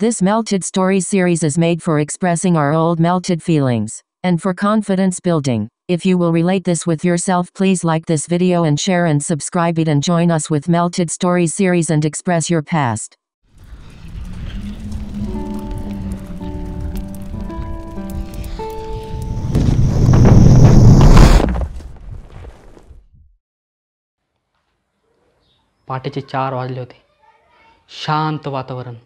This melted story series is made for expressing our old melted feelings and for confidence building. If you will relate this with yourself please like this video and share and subscribe it and join us with Melted Stories series and express your past. पहाटेचे चार वाजले होते शांत वातावरण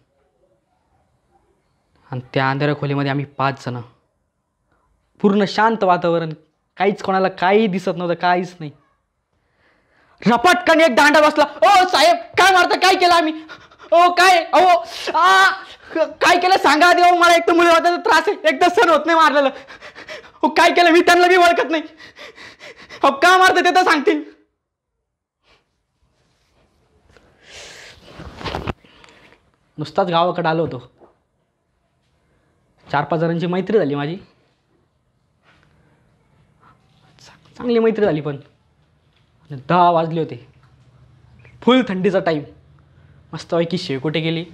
आणि त्या अंधाऱ्या खोलीमध्ये आम्ही पाच जण पूर्ण शांत वातावरण काहीच कोणाला काही दिसत नव्हतं काहीच नाही रपटकन एक दांडा बसला ओ साहेब काय मारता काय केलं आम्ही ओ काय अहो काय केलं सांगा आधी मला एक तर मुलं वाटायचा त्रास आहे एकदा सण होत नाही मारलेलं हो काय केलं मी त्यांना बी ओळखत नाही अहो का मारतं ते तर सांगतील नुसताच गावाकडे आलो होतो चार पाच जणांची मैत्री झाली माझी चांगली मैत्री झाली पण दहा वाजले होते फुल थंडीचा टाईम मस्तपैकी शेकोटे गेली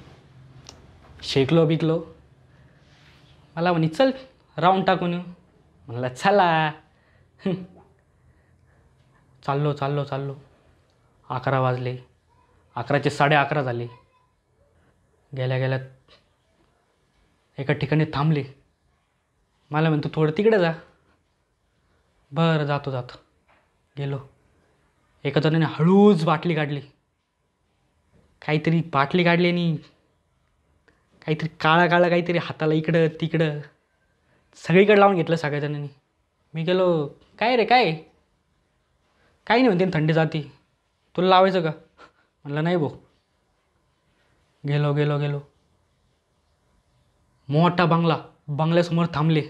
शेकलो बिकलो मला म्हणे चल राऊंड टाकून येऊ म्हणला चला चाललो चाललो चाललो अकरा वाजले अकराचे साडे अकरा झाले गेल्या गेल्या एका ठिकाणी थांबले मला म्हणतो थोडं तिकडे जा बरं जातो जातो गेलो एका जणाने हळूच बाटली काढली काहीतरी बाटली काढली आणि काहीतरी काळा काळा काहीतरी हाताला इकडं तिकडं सगळीकडे लावून घेतलं जणांनी मी गेलो काय रे काय काही नाही म्हणते थंडी जाती तुला लावायचं का म्हणलं नाही भाऊ गेलो गेलो गेलो मोठा बंगला बंगल्यासमोर थांबले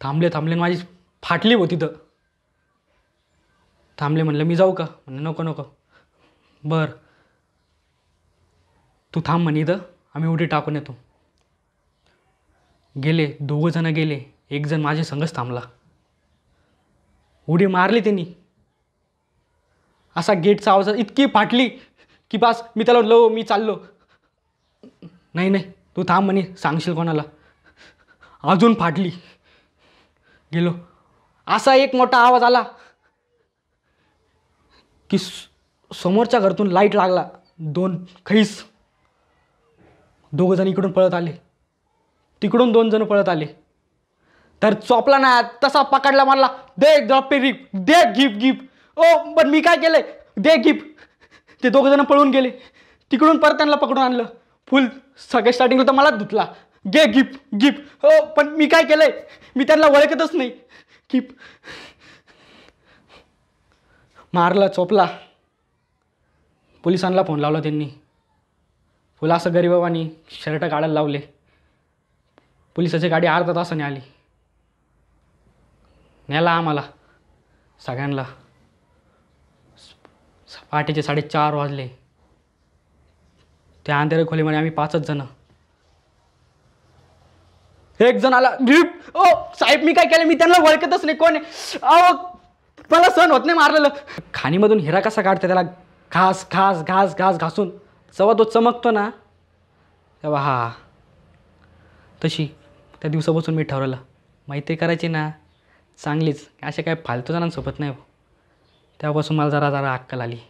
थांबले थांबले माझी फाटली होती तर थांबले म्हणलं मी जाऊ का म्हणलं नको नको बर तू थांब म्हणे इथं आम्ही उडी टाकून येतो गेले जण गेले एकजण माझ्या संघच थांबला उडी मारली त्यांनी असा गेटचा आवाज इतकी फाटली की बास मी त्याला लो मी चाललो नाही नाही तू थांब म्हणे सांगशील कोणाला अजून फाटली गेलो असा एक मोठा आवाज आला की समोरच्या घरातून लाईट लागला दोन खैस जण इकडून पळत आले तिकडून दोन जण पळत आले तर चोपला ना तसा पकडला मारला दे पे रिप दे गिप गिप ओ पण मी काय केलंय दे गिप ते जण पळून गेले तिकडून परत त्यांना पकडून आणलं फुल सगळ्या स्टार्टिंगला तर मलाच धुतला गे गिप गिप हो पण मी काय केलंय मी त्यांना ओळखतच नाही गिप मारला चोपला पोलिसांना फोन लावला त्यांनी फुला असं गरीबवानी शर्ट काढायला लावले पोलिसाची गाडी अर्धा तासाने आली नेला आम्हाला सगळ्यांना पहाटेचे साडेचार वाजले त्या अंधेऱ्या खोलीमध्ये आम्ही पाचच जण एक जण आला ओ साहेब मी काय केलं मी त्यांना वळखतच नाही कोण अहो मला सण होत नाही मारलेलं खाणीमधून हिरा कसा काढतो त्याला घास घास घास घास घासून जेव्हा तो चमकतो ना तेव्हा हा तशी त्या दिवसापासून मी ठरवलं माहिती करायची ना चांगलीच अशा काय फालतू जणांसोबत नाही हो. तेव्हापासून मला जरा जरा अक्कल आली